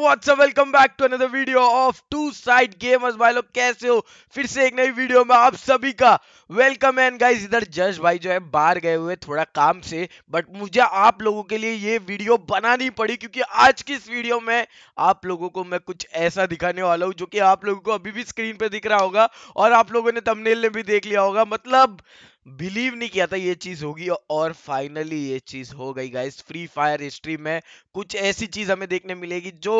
what's welcome back to another video of Two Side Gamers भाई लोग कैसे हो फिर से एक नई वीडियो में आप सभी का वेलकम एंड गाइस इधर जश भाई जो है बाहर गए हुए थोड़ा काम से बट मुझे आप लोगों के लिए ये वीडियो बनानी पड़ी क्योंकि आज की इस वीडियो में आप लोगों को मैं कुछ ऐसा दिखाने वाला हूँ जो कि आप लोगों को अभी भी स्क्रीन पे दिख रहा होगा और आप लोगों ने तमनेल ने भी देख लिया होगा मतलब बिलीव नहीं किया था ये चीज होगी और फाइनली ये चीज हो गई गाइस फ्री फायर हिस्ट्री में कुछ ऐसी चीज हमें देखने मिलेगी जो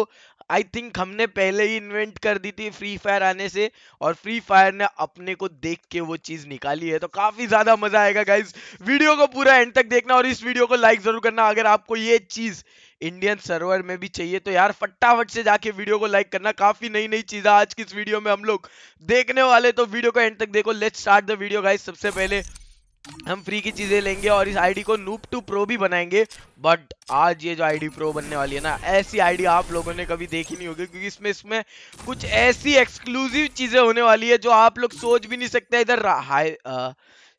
आई थिंक हमने पहले ही इन्वेंट कर दी थी फ्री फायर आने से और फ्री फायर ने अपने को देख के वो चीज निकाली है तो काफी ज्यादा मजा आएगा गाइज वीडियो को पूरा एंड तक देखना और इस वीडियो को लाइक जरूर करना अगर आपको ये चीज इंडियन सर्वर में भी चाहिए तो यार फटाफट से जाके वीडियो को लाइक करना काफी नई नई चीजें आज की इस वीडियो में हम लोग देखने वाले तो वीडियो को एंड तक देखो let's start the video guys सबसे पहले हम फ्री की चीजें लेंगे और इस आईडी को नूप टू प्रो भी बनाएंगे बट आज ये जो आईडी प्रो बनने वाली है ना ऐसी आईडी आप लोगों ने कभी देखी नहीं होगी क्योंकि इसमें इसमें कुछ ऐसी एक्सक्लूसिव चीजें होने वाली है जो आप लोग सोच भी नहीं सकते इधर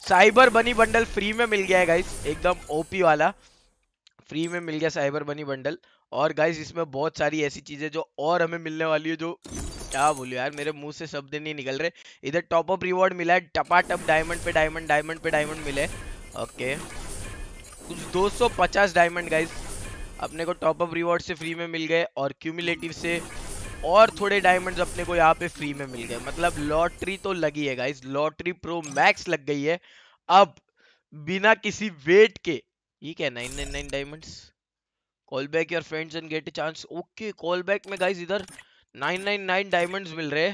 साइबर बनी बंडल फ्री में मिल गया है गाइस एकदम ओपी वाला फ्री में मिल गया साइबर बनी बंडल और गाइस इसमें बहुत सारी ऐसी चीजें जो और हमें मिलने वाली है जो क्या बोलूँ यार मेरे मुंह से शब्द नहीं निकल रहे इधर टॉप अप रिवॉर्ड मिला है टपा टप डायमंड पे डायमंड डायमंड पे डायमंड मिले ओके कुछ 250 डायमंड गाइस अपने को टॉप अप रिवॉर्ड से फ्री में मिल गए और क्यूमुलेटिव से और थोड़े डायमंड अपने को यहाँ पे फ्री में मिल गए मतलब लॉटरी तो लगी है गाइज लॉटरी प्रो मैक्स लग गई है अब बिना किसी वेट के ये क्या nine nine nine diamonds call back your friends and get a chance okay call back में गाइज इधर नाइन नाइन नाइन डायमंड्स मिल रहे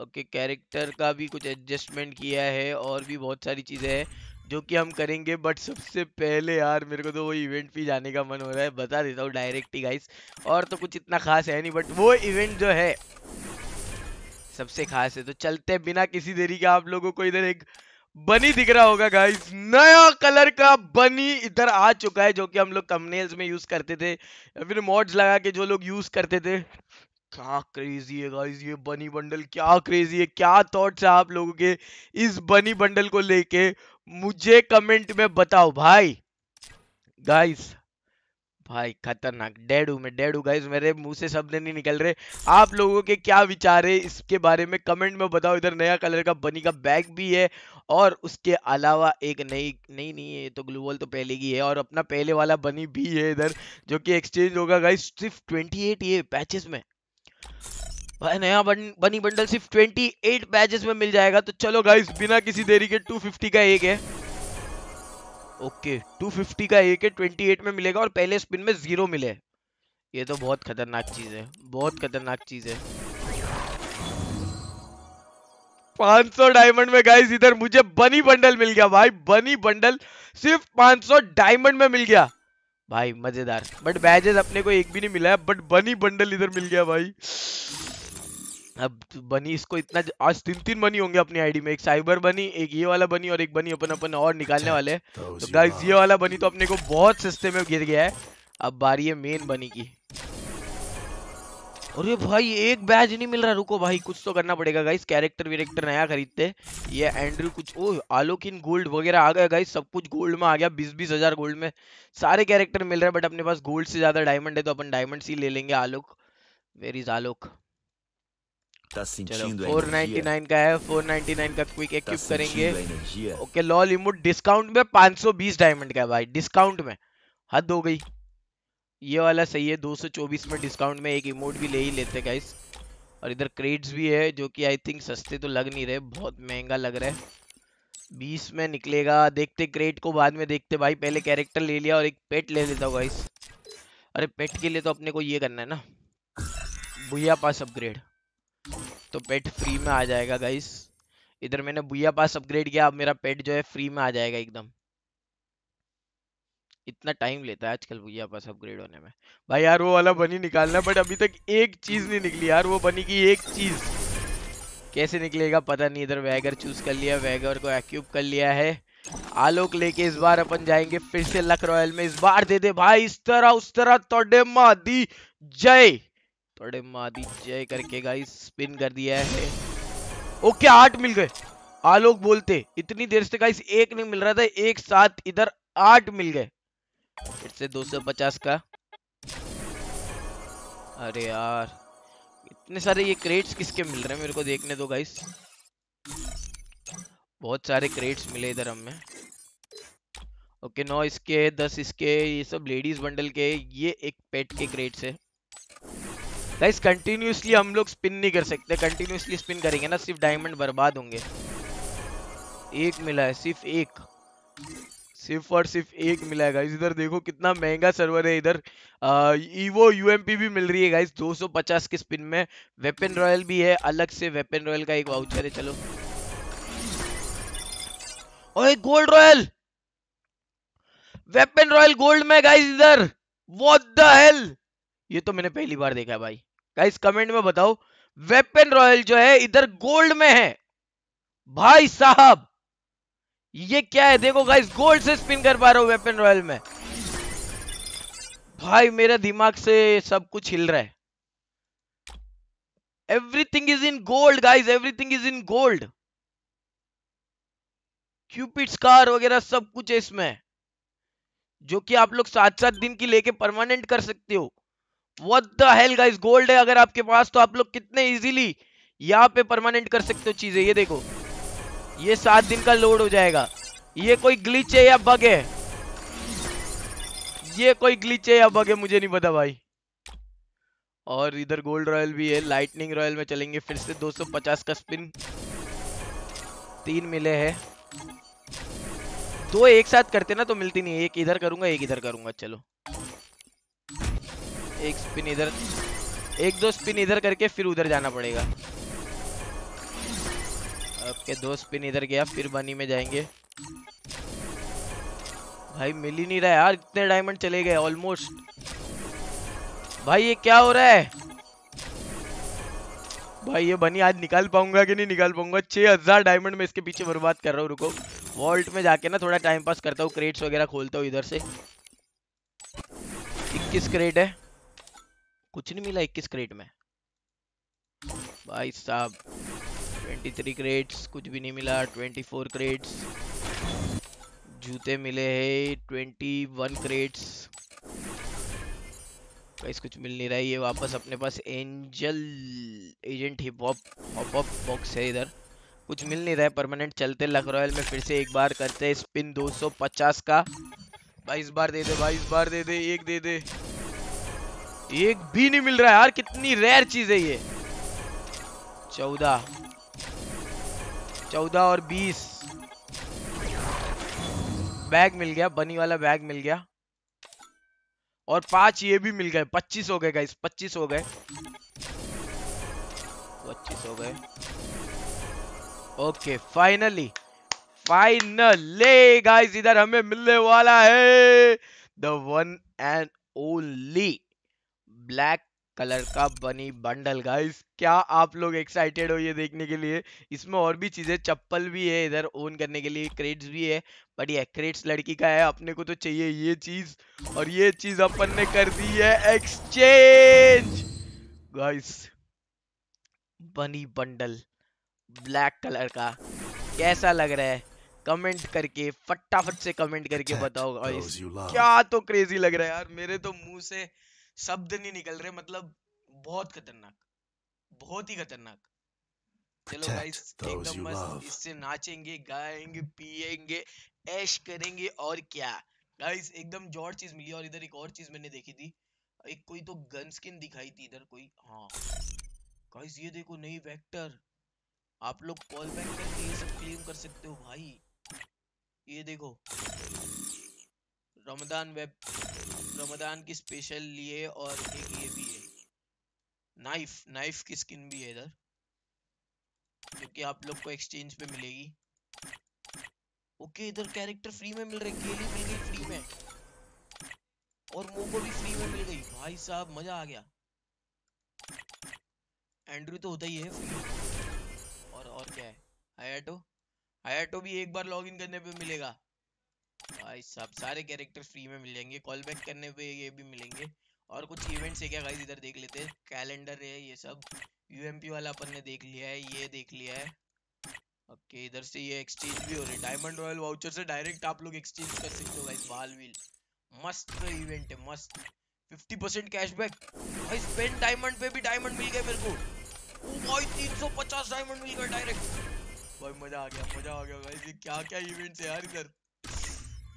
ओके कैरेक्टर का भी कुछ एडजस्टमेंट किया है और भी बहुत सारी चीज़ें हैं जो कि हम करेंगे बट सबसे पहले यार मेरे को तो वो इवेंट भी जाने का मन हो रहा है बता देता हूँ डायरेक्ट ही गाइस और तो कुछ इतना खास है नहीं बट वो इवेंट जो है सबसे खास है तो चलते बिना किसी देरी के आप लोगों को इधर एक बनी दिख रहा होगा गाइस नया कलर का बनी इधर आ चुका है जो कि हम लोग कमनेल्स में यूज करते थे या फिर मॉड्स लगा के जो लोग यूज करते थे क्या क्रेजी है गाइस ये बनी बंडल क्या क्रेजी है क्या थॉट्स है आप लोगों के इस बनी बंडल को लेके मुझे कमेंट में बताओ भाई गाइस भाई खतरनाक डेडू में डेडू गाइस मेरे मुंह से शब्द नहीं निकल रहे आप लोगों के क्या विचार है इसके बारे में कमेंट में बताओ इधर नया कलर का बनी का बैग भी है और उसके अलावा एक नई नई नहीं है तो ग्लूवॉल तो पहले की है और अपना पहले वाला बनी भी है इधर जो कि एक्सचेंज होगा गाइस सिर्फ एट ये पैचेस में भाई नया बन, बनी बंडल सिर्फ 28 बैचेस में मिल जाएगा तो चलो गाइस बिना किसी देरी के 250 का एक है ओके 250 का एक है 28 में मिलेगा और पहले स्पिन में जीरो मिले ये तो बहुत खतरनाक चीज है बहुत खतरनाक चीज है 500 डायमंड में गाइस इधर मुझे बनी बंडल मिल गया भाई बनी बंडल सिर्फ 500 डायमंड में मिल गया भाई मजेदार बट बैजेस अपने को एक भी नहीं मिला है बट बनी बंडल इधर मिल गया भाई अब बनी इसको इतना आज तीन तीन बनी होंगे अपनी आईडी में एक साइबर बनी एक ये वाला बनी और एक बनी अपन अपन और निकालने वाले तो गाइस ये वाला बनी तो अपने को बहुत सस्ते में गिर गया है अब बारी है मेन बनी की अरे भाई एक बैज नहीं मिल रहा रुको भाई कुछ तो करना पड़ेगा गाइस कैरेक्टर वेरेक्टर नया खरीदते ये एंड्रू कुछ ओ आलोकिन गोल्ड वगैरह आ गया गाइस सब कुछ गोल्ड में आ गया बीस बीस हजार गोल्ड में सारे कैरेक्टर मिल रहे हैं बट अपने पास गोल्ड से ज्यादा डायमंड है तो अपन डायमंड ही ले लेंगे Alok where is Alok four ninety nine का है फोर नाइनटी नाइन का क्विक एक्विप करेंगे ओके लॉल इमोट डिस्काउंट में पांच सौ बीस डायमंड का है भाई डिस्काउंट में हद हो गई ये वाला सही है 224 में डिस्काउंट में एक इमोट भी ले ही लेते हैं गाइस और इधर क्रेड्स भी है जो कि आई थिंक सस्ते तो लग नहीं रहे बहुत महंगा लग रहा है 20 में निकलेगा देखते क्रेड को बाद में देखते भाई पहले कैरेक्टर ले लिया और एक पेट ले लेता हूँ गाइस अरे पेट के लिए तो अपने को ये करना है ना भूया पास अपग्रेड तो पेट फ्री में आ जाएगा गाइस इधर मैंने भूया पास अपग्रेड किया अब मेरा पेट जो है फ्री में आ जाएगा एकदम इतना टाइम लेता है आजकल भैया पास अपग्रेड होने में भाई यार वो वाला बनी निकालना बट अभी तक एक चीज नहीं निकली यार वो बनी की एक चीज कैसे निकलेगा पता नहीं इधर वैगर चूज कर लिया वैगर को एक्यूब कर लिया है आलोक लेके इस बार अपन जाएंगे फिर से लक रॉयल में इस बार दे दे भाई इस तरह उस तरह तोड़े मादी जय तोड़े मादी जय करके गाइस स्पिन कर दिया है ओके आठ मिल गए आलोक बोलते इतनी देर से गाइस एक नहीं मिल रहा था एक साथ इधर आठ मिल गए फिर से 250 का अरे यार इतने सारे ये क्रेट्स किसके मिल रहे हैं मेरे को देखने दो गाइस बहुत सारे क्रेट्स मिले इधर हमें ओके नौ इसके दस इसके ये सब लेडीज बंडल के ये एक पेट के क्रेट्स है गाइस कंटिन्यूसली हम लोग स्पिन नहीं कर सकते कंटिन्यूसली स्पिन करेंगे ना सिर्फ डायमंड बर्बाद होंगे एक मिला है सिर्फ एक सिर्फ और सिर्फ एक मिला है गाइज इधर देखो कितना महंगा सर्वर है इधर ईवो यूएमपी भी मिल रही है गाइज 250 के स्पिन में वेपन रॉयल भी है अलग से वेपन रॉयल का एक वाउचर है चलो और gold royal weapon royal gold में गाइज इधर व्हाट द हेल ये तो मैंने पहली बार देखा है भाई गाइस कमेंट में बताओ वेपन रॉयल जो है इधर गोल्ड में है भाई साहब ये क्या है देखो गाइस गोल्ड से स्पिन कर पा रहा हूं वेपन रॉयल में भाई मेरा दिमाग से सब कुछ हिल रहा है everything is in gold guys everything is in gold cupid car वगैरह सब कुछ है इसमें जो कि आप लोग सात सात दिन की लेके परमानेंट कर सकते हो what the hell guys gold है अगर आपके पास तो आप लोग कितने इजीली यहाँ पे परमानेंट कर सकते हो चीजें ये देखो ये सात दिन का लोड हो जाएगा ये कोई ग्लिच है या बग है ये कोई ग्लिच है या बग है मुझे नहीं पता भाई और इधर गोल्ड रॉयल भी है लाइटनिंग रॉयल में चलेंगे फिर से 250 का स्पिन तीन मिले हैं दो एक साथ करते ना तो मिलती नहीं एक इधर करूंगा एक इधर करूंगा चलो एक स्पिन इधर एक दो स्पिन इधर करके फिर उधर जाना पड़ेगा के दो स्पिन इधर गया फिर बनी में जाएंगे भाई मिल ही नहीं रहा यार इतने डायमंड चले गए ऑलमोस्ट भाई ये क्या हो रहा है भाई ये बनी आज निकाल पाऊंगा कि नहीं निकाल पाऊंगा छह हजार डायमंड में इसके पीछे बर्बाद कर रहा हूँ रुको वॉल्ट में जाके ना थोड़ा टाइम पास करता हूँ क्रेट्स वगैरह खोलता हूँ इधर से इक्कीस क्रेट है कुछ नहीं मिला इक्कीस क्रेट में भाई साहब 33 क्रेड्स कुछ भी नहीं मिला 24 क्रेड्स जूते मिले हैं 21 क्रेड्स गाइस कुछ मिल नहीं रहा है ये वापस अपने पास angel agent hip hop hop hop box है इधर कुछ मिल नहीं रहा है परमानेंट चलते लक रॉयल में फिर से एक बार करते हैं स्पिन 250 का बाईस बार दे दे बाईस बार दे दे एक दे दे एक भी नहीं मिल रहा है यार कितनी रेयर चीज है ये चौदह चौदह और बीस बैग मिल गया बनी वाला बैग मिल गया और पांच ये भी मिल गए पच्चीस हो गए गाइस पच्चीस हो गए पच्चीस हो गए ओके फाइनली फाइनली गाइस इधर हमें मिलने वाला है the one and only black colour का बनी बंडल गाइस क्या आप लोग एक्साइटेड हो ये देखने के लिए इसमें और भी चीज़ें चप्पल भी है इधर ओन करने के लिए क्रेट्स भी है बढ़िया क्रेट्स लड़की का है अपने को तो चाहिए ये चीज़ और ये चीज़ अपन ने कर दी है exchange guys bunny bundle black colour का कैसा लग रहा है कमेंट करके फटाफट से कमेंट करके बताओ गाइस क्या तो क्रेजी लग रहा है यार मेरे तो मुंह से शब्द नहीं निकल रहे मतलब बहुत खतरनाक बहुत ही खतरनाक चलो गाइस एकदम मस्त इससे नाचेंगे गाएंगे पिएंगे ऐश करेंगे और क्या गाइस एकदम जोर चीज मिली और इधर एक और चीज मैंने देखी थी एक कोई तो गन स्किन दिखाई थी इधर कोई हाँ गाइस ये देखो नई वेक्टर आप लोग कॉल बैक करके ये सब क्लेम कर सकते हो भाई ये देखो रमदान वेब रमदान की स्पेशल लिए और एक ये भी है नाइफ नाइफ की स्किन भी है इधर जो कि आप लोग को एक्सचेंज पे मिलेगी ओके इधर कैरेक्टर फ्री में मिल रहे केली फ्री में और मोको भी फ्री में मिल गई भाई साहब मजा आ गया एंड्रू तो होता ही है फ्री और और क्या है हायाटो हायाटो भी एक बार लॉगिन करने पे मिलेगा भाई सब सारे कैरेक्टर फ्री में मिल जाएंगे कॉल बैक करने पे ये भी मिलेंगे और कुछ इवेंट्स है क्या गाइस इधर देख लेते हैं कैलेंडर है ये सब यूएमपी वाला अपन ने देख लिया है ये देख लिया है ओके इधर से ये एक्सचेंज भी हो रहा है डायमंड रॉयल वाउचर से डायरेक्ट आप लोग एक्सचेंज कर सकते हो गाइस बाल व्हील मस्त इवेंट तो है मस्त 50% कैशबैक भाई स्पेंड डायमंड पे भी डायमंड मिल गए मेरे को ओ भाई 350 डायमंड मिल गए डायरेक्ट भाई मजा आ गया मजा आ गया गाइस ये क्या क्या इवेंट्स है यार इधर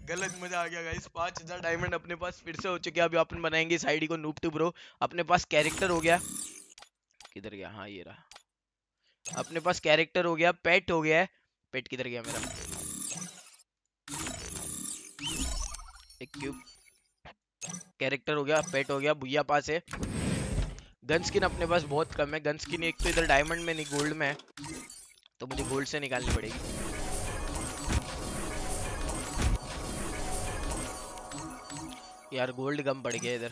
गलत मजा आ गया गाइस पाँच हजार डायमंड अपने पास फिर से हो चुके हैं अभी अपन बनाएंगे इस आईडी को नूप टू ब्रो अपने पास कैरेक्टर हो गया किधर गया हाँ ये रहा अपने पास कैरेक्टर हो गया पेट हो गया पेट किधर गया मेरा एक क्यूब कैरेक्टर हो गया पेट हो गया भुया पास है गन स्किन अपने पास बहुत कम है गन स्किन एक तो इधर डायमंड में नहीं गोल्ड में है तो मुझे गोल्ड से निकालनी पड़ेगी यार गोल्ड कम पड़ गया इधर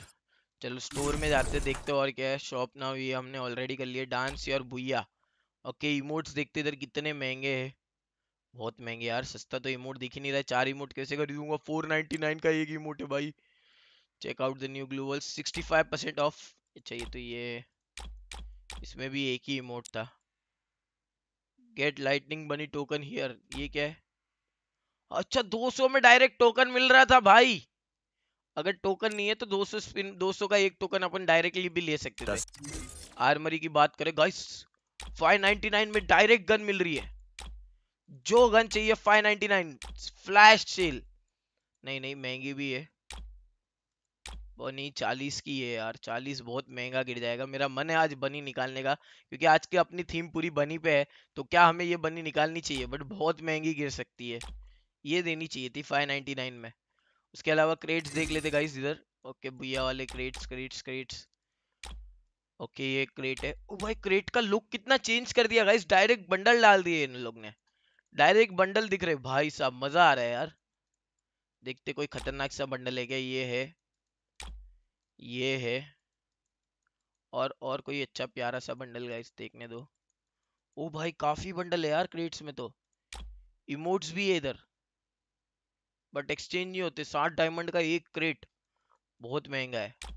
चलो स्टोर में जाते देखते और क्या है शॉप ना हुई हमने ऑलरेडी कर लिया डांस यार भुया ओके इमोट्स देखते इधर कितने महंगे हैं बहुत महंगे यार सस्ता तो इमोट दिख ही नहीं रहा चार इमोट कैसे कर दूंगा फोर नाइनटी नाइन का एक इमोट है भाई check out the new global sixty five percent off अच्छा ये तो ये इसमें भी एक ही इमोट था get lightning bunny token here ये क्या है अच्छा 200 में डायरेक्ट टोकन मिल रहा था भाई अगर टोकन नहीं है तो 200 स्पिन 200 का एक टोकन अपन डायरेक्टली भी ले सकते थे आर्मरी की बात करें गाइस 599 में डायरेक्ट गन मिल रही है जो गन चाहिए 599 फ्लैश सेल नहीं नहीं महंगी भी है वो नहीं चालीस की है यार चालीस बहुत महंगा गिर जाएगा मेरा मन है आज बनी निकालने का क्योंकि आज की अपनी थीम पूरी बनी पे है तो क्या हमें ये बनी निकालनी चाहिए बट बहुत महंगी गिर सकती है ये देनी चाहिए थी फाइव नाइन में उसके अलावा क्रेट्स देख लेते गाइस इधर ओके भैया वाले क्रेट्स क्रेट्स क्रेट्स ओके ये क्रेट है ओ oh भाई क्रेट का लुक कितना चेंज कर दिया गाइस डायरेक्ट बंडल डाल दिए इन लोग ने डायरेक्ट बंडल दिख रहे भाई साहब मजा आ रहा है यार देखते कोई खतरनाक सा बंडल है क्या ये है ये है और और कोई अच्छा प्यारा सा बंडल गाइस देखने दो ओ oh भाई काफी बंडल है यार क्रेट्स में तो इमोट्स भी है इधर बट एक्सचेंज नहीं होते साठ डायमंड का एक क्रेट बहुत महंगा है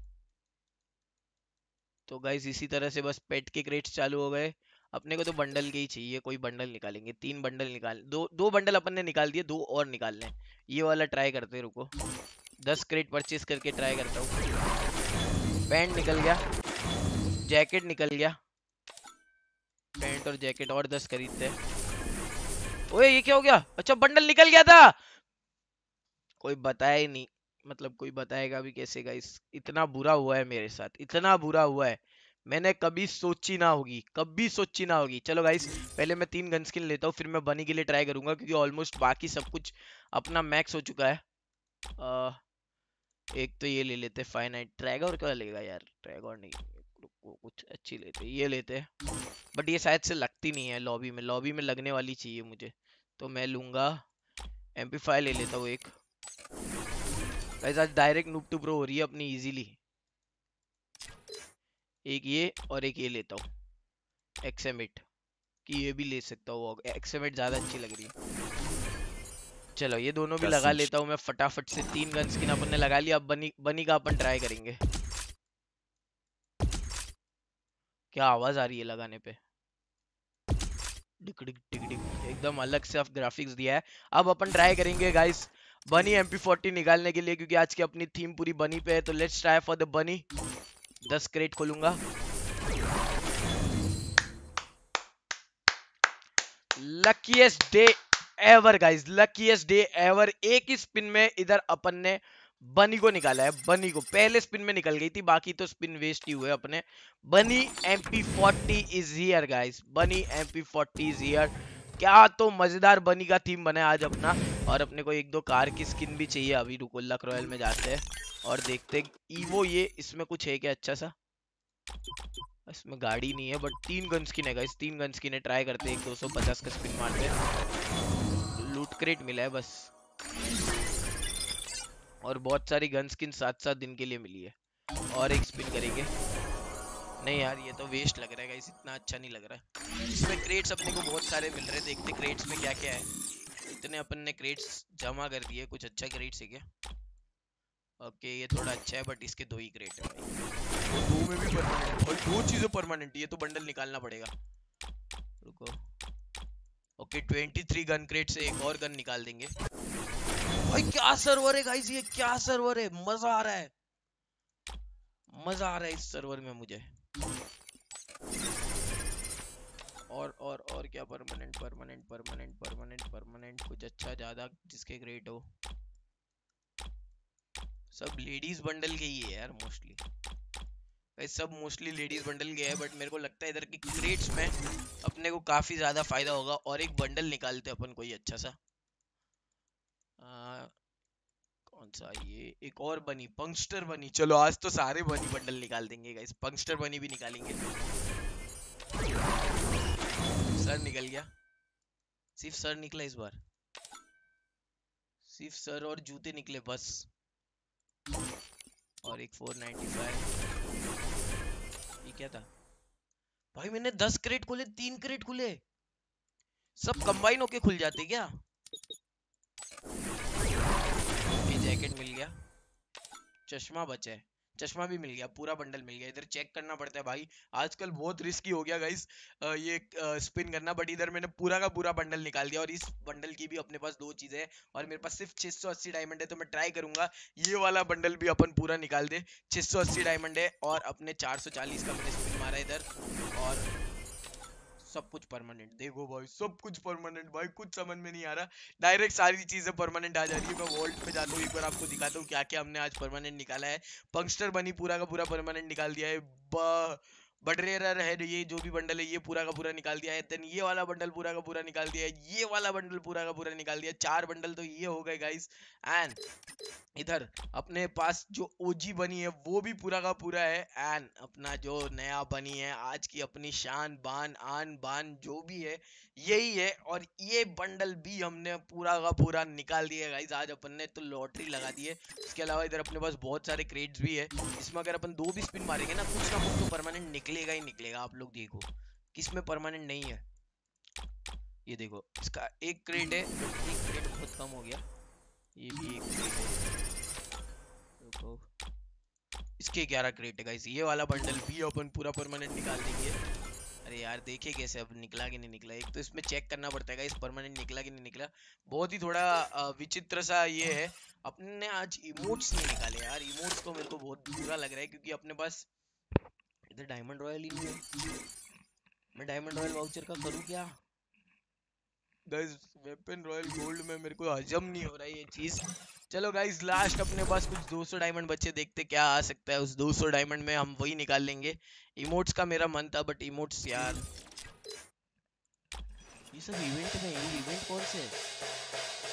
तो गाइज इसी तरह से बस पेट के क्रेट्स चालू हो गए अपने को तो बंडल के ही चाहिए कोई बंडल निकालेंगे तीन बंडल निकाल दो दो बंडल अपन ने निकाल दिए दो और निकालने ये वाला ट्राई करते रुको दस क्रेट परचेज करके ट्राई करता हूँ पैंट निकल गया जैकेट निकल गया पैंट और जैकेट और दस खरीदते ओए ये क्या हो गया अच्छा बंडल निकल गया था कोई बताया ही नहीं मतलब कोई बताएगा भी कैसे गाइस इतना बुरा हुआ है मेरे साथ इतना बुरा हुआ है मैंने कभी सोची ना होगी कभी सोची ना होगी चलो गाइस पहले मैं तीन गन स्किन लेता हूँ फिर मैं बनी के लिए ट्राई करूंगा क्योंकि ऑलमोस्ट बाकी सब कुछ अपना मैक्स हो चुका है आ, एक तो ये ले लेते फाइन नाइट ट्रैगोर क्या लेगा यार ट्रैगोर नहीं कुछ अच्छी लेते ये लेते बट ये शायद से लगती नहीं है लॉबी में लॉबी में लगने वाली चाहिए मुझे तो मैं लूंगा एम ले लेता हूँ एक गाइस आज डायरेक्ट नूब टू प्रो हो रही है अपनी इजीली एक ये और एक ये लेता हूँ एक्सेमेट कि ये भी ले सकता हूँ एक्सेमेट ज़्यादा अच्छी लग रही है चलो ये दोनों भी लगा लेता हूँ मैं फटाफट से तीन गन स्किन अपन ने लगा लिया अब बनी बनी का अपन ट्राई करेंगे क्या आवाज़ आ रही है लगाने पे डिक डिक डिक डिक एकदम अलग से ग्राफिक्स दिया है अब अपन ट्राई करेंगे गाइस बनी एम पी निकालने के लिए क्योंकि आज की अपनी थीम पूरी बनी पे है तो लेट्स ट्राई फॉर द बनी दस क्रेट खोलूंगा luckiest day ever guys luckiest day ever एक ही स्पिन में इधर अपन ने बनी को निकाला है बनी को पहले स्पिन में निकल गई थी बाकी तो स्पिन वेस्ट ही हुए अपने bunny M P forty is here guys bunny M P forty is here क्या तो मजेदार बनी का थीम बना आज अपना और अपने को एक दो कार की स्किन भी चाहिए अभी रुकोल्ला क्रॉयल में जाते हैं और देखते हैं ईवो ये इसमें कुछ है क्या अच्छा सा इसमें गाड़ी नहीं है बट तीन गन स्किन है इस तीन गन स्किन है ट्राई करते हैं दो सौ पचास का स्पिन मारते हैं लूट क्रेट मिला है बस और बहुत सारी गन स्किन सात सात दिन के लिए मिली है और एक स्पिन करेंगे नहीं यार ये तो वेस्ट लग रहा है गाइस इतना अच्छा नहीं लग रहा है इसमें क्रेट्स अपने को बहुत सारे मिल रहे हैं देखते क्रेट्स में क्या क्या है इतने अपन ने क्रेट्स जमा कर दिए कुछ अच्छा क्रेट्स है क्या ओके ये थोड़ा अच्छा है बट इसके दो ही क्रेट है तो दो में भी परमानेंट और दो चीज़ें परमानेंट ये तो बंडल निकालना पड़ेगा रुको okay twenty three gun crate से एक और गन निकाल देंगे भाई क्या सर्वर है गाइस ये क्या सर्वर है मजा आ रहा है मजा आ रहा है इस सर्वर में मुझे और और और क्या permanent permanent permanent permanent permanent कुछ अच्छा ज़्यादा जिसके ग्रेट हो सब लेडीज बंडल के ही है यार मोस्टली गाइस सब मोस्टली लेडीज बंडल गया है बट मेरे को लगता है इधर की क्रेट्स में अपने को काफ़ी ज़्यादा फायदा होगा और एक बंडल निकालते अपन कोई अच्छा सा कौन सा ये एक और बनी पंक्स्टर बनी चलो आज तो सारे बनी बंडल निकाल देंगे गाइस पंक्स्टर बनी भी निकालेंगे सर निकल गया सिर्फ सर निकला इस बार सिर्फ सर और जूते निकले बस और एक 495 ये क्या था भाई मैंने 10 क्रेट खोले 3 क्रेट खुले सब कंबाइन होके खुल जाते क्या पैकेट मिल गया चश्मा बचे चश्मा भी मिल गया पूरा बंडल मिल गया इधर चेक करना पड़ता है भाई आजकल बहुत रिस्की हो गया गाइस ये स्पिन करना बट इधर मैंने पूरा का पूरा बंडल निकाल दिया और इस बंडल की भी अपने पास दो चीज़ें हैं और मेरे पास सिर्फ 680 डायमंड है तो मैं ट्राई करूंगा ये वाला बंडल भी अपन पूरा निकाल दे 680 डायमंड है और अपने 440 का मैंने स्पिन मारा इधर और सब कुछ परमानेंट देखो भाई सब कुछ परमानेंट भाई कुछ समझ में नहीं आ रहा डायरेक्ट सारी चीजें परमानेंट आ जा रही है मैं वॉल्ट पे जाता हूँ एक बार आपको दिखाता हूँ क्या क्या हमने आज परमानेंट निकाला है पंक्स्टर बनी पूरा का पूरा परमानेंट निकाल दिया है बडरेरर है ये जो भी बंडल है ये पूरा का पूरा निकाल दिया है देन ये वाला बंडल पूरा का पूरा निकाल दिया है ये वाला बंडल पूरा का पूरा निकाल दिया चार बंडल तो ये हो गए गाइस एंड इधर अपने पास जो ओजी बनी है वो भी पूरा का पूरा है एंड अपना जो नया बनी है आज की अपनी शान बान आन बान जो भी है यही है और ये बंडल भी हमने पूरा का पूरा निकाल दिया गाइज आज अपन ने तो लॉटरी लगा दी है उसके अलावा इधर अपने पास बहुत सारे क्रेड्स भी है इसमें अगर अपन दो भी स्पिन मारेंगे ना कुछ ना कुछ तो परमानेंट निकल निकलेगा ही निकलेगा आप लोग देखो किस में परमानेंट नहीं है ये देखो इसका एक क्रेट है एक क्रेट बहुत कम हो गया ये भी एक देखो इसके ग्यारह क्रेट है गाइस ये वाला बंडल भी अपन पूरा परमानेंट निकाल देंगे अरे यार देखे कैसे अब निकला कि नहीं निकला एक तो इसमें चेक करना पड़ता है इस परमानेंट निकला कि नहीं निकला बहुत ही थोड़ा विचित्र सा ये है अपने आज इमोट्स नहीं निकाले यार इमोट्स को तो मेरे को बहुत बुरा लग रहा है क्योंकि अपने पास इधर डायमंड रॉयल ही है मैं डायमंड रॉयल वाउचर का करूँ क्या गाइस वेपन रॉयल गोल्ड में मेरे को हजम नहीं हो रहा है ये चीज़ चलो गाइस लास्ट अपने पास कुछ 200 डायमंड बचे देखते क्या आ सकता है उस 200 डायमंड में हम वही निकाल लेंगे इमोट्स का मेरा मन था बट इमोट्स यार ये सब इवेंट में ये इवेंट कौन से है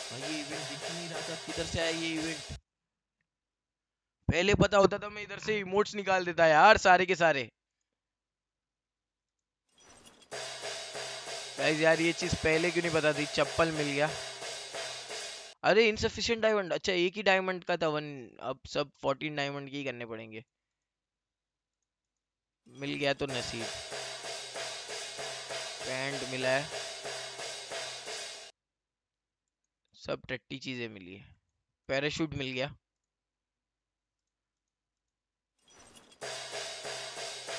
भाई ये इवेंट दिख नहीं रहा था किधर से आया ये इवेंट पहले पता होता था मैं इधर से इमोट्स निकाल देता यार सारे के सारे यार ये चीज पहले क्यों नहीं पता थी चप्पल मिल गया अरे इनसफिशियंट डायमंड अच्छा एक ही डायमंड का था वन अब सब फोर्टीन डायमंड के ही करने पड़ेंगे मिल गया तो नसीब पैंट मिला है सब टट्टी चीजें मिली है पैराशूट मिल गया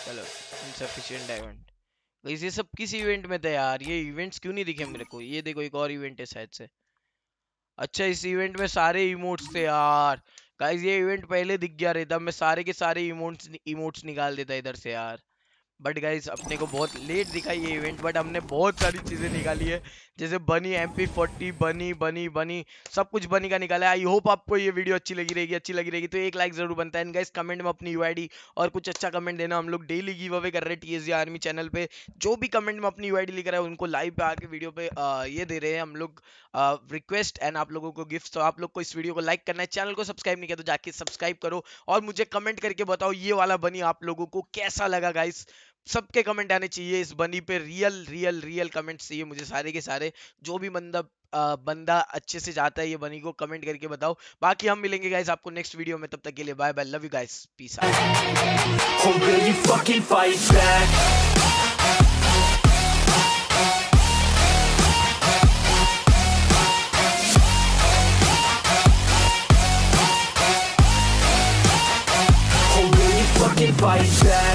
चलो इनसफिशियंट डायमंड गाइस ये सब किस इवेंट में था यार ये इवेंट्स क्यों नहीं दिखे मेरे को ये देखो एक और इवेंट है शायद से अच्छा इस इवेंट में सारे इमोट्स थे यार गाइस ये इवेंट पहले दिख गया रहता मैं सारे के सारे इमोट्स इमोट्स निकाल देता इधर से यार बट गाइज अपने को बहुत लेट दिखाई ये इवेंट बट हमने बहुत सारी चीज़ें निकाली है जैसे बनी एम पी फोर्टी बनी बनी बनी सब कुछ बनी का निकाला है आई होप आपको ये वीडियो अच्छी लगी रहेगी अच्छी लगी रहेगी तो एक लाइक जरूर बनता है इनका इस कमेंट में अपनी यू और कुछ अच्छा कमेंट देना हम लोग डेली गिव अवे कर रहे हैं टी आर्मी चैनल पे जो भी कमेंट में अपनी यू लिख रहा है उनको लाइव पे आके वीडियो पे आ, ये दे रहे हैं हम लोग रिक्वेस्ट एंड आप लोगों को गिफ्ट तो आप लोग को इस वीडियो को लाइक करना है चैनल को सब्सक्राइब नहीं किया तो जाके सब्सक्राइब करो और मुझे कमेंट करके बताओ ये वाला बनी आप लोगों को कैसा लगा गाइस सबके कमेंट आने चाहिए इस बनी पे रियल रियल रियल कमेंट्स चाहिए मुझे सारे के सारे जो भी बंदा बंदा अच्छे से जाता है ये बनी को कमेंट करके बताओ बाकी हम मिलेंगे गाइस आपको नेक्स्ट वीडियो में तब तक के लिए bye bye love you guys peace fight back